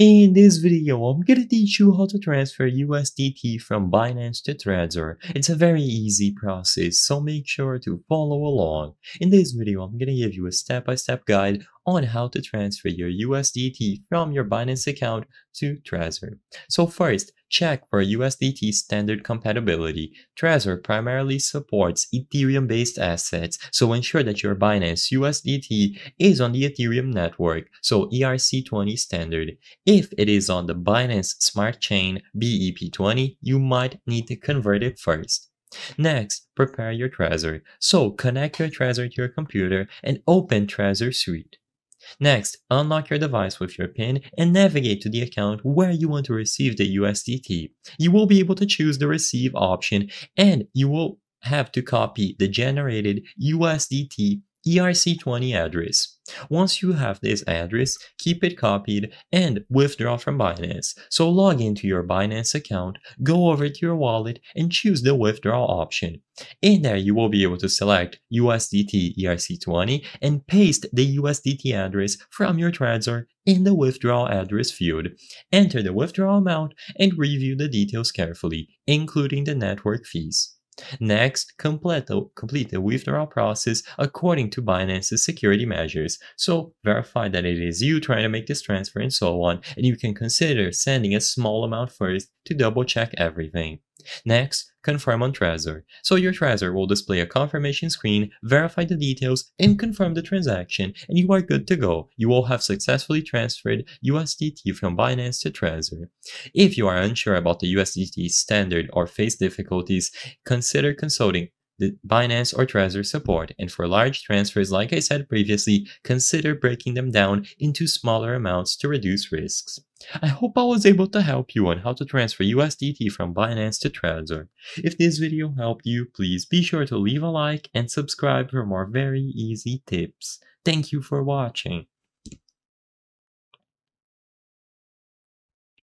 In this video, I'm gonna teach you how to transfer USDT from Binance to Trezor. It's a very easy process, so make sure to follow along. In this video, I'm gonna give you a step-by-step -step guide on how to transfer your USDT from your Binance account to Trezor. So first, check for USDT standard compatibility. Trezor primarily supports Ethereum-based assets, so ensure that your Binance USDT is on the Ethereum network, so ERC20 standard. If it is on the Binance Smart Chain BEP20, you might need to convert it first. Next, prepare your Trezor. So connect your Trezor to your computer and open Trezor Suite. Next, unlock your device with your PIN and navigate to the account where you want to receive the USDT. You will be able to choose the receive option and you will have to copy the generated USDT ERC20 address. Once you have this address, keep it copied and withdraw from Binance. So log into your Binance account, go over to your wallet and choose the withdraw option. In there you will be able to select USDT ERC20 and paste the USDT address from your Trezor in the withdraw address field. Enter the withdrawal amount and review the details carefully, including the network fees. Next, complete the complete withdrawal process according to Binance's security measures. So verify that it is you trying to make this transfer and so on, and you can consider sending a small amount first to double check everything. Next, confirm on Trezor. So your Trezor will display a confirmation screen, verify the details, and confirm the transaction, and you are good to go. You will have successfully transferred USDT from Binance to Trezor. If you are unsure about the USDT standard or face difficulties, consider consulting the Binance or Trezor support. And for large transfers, like I said previously, consider breaking them down into smaller amounts to reduce risks. I hope I was able to help you on how to transfer USDT from Binance to Trezor. If this video helped you, please be sure to leave a like and subscribe for more very easy tips. Thank you for watching.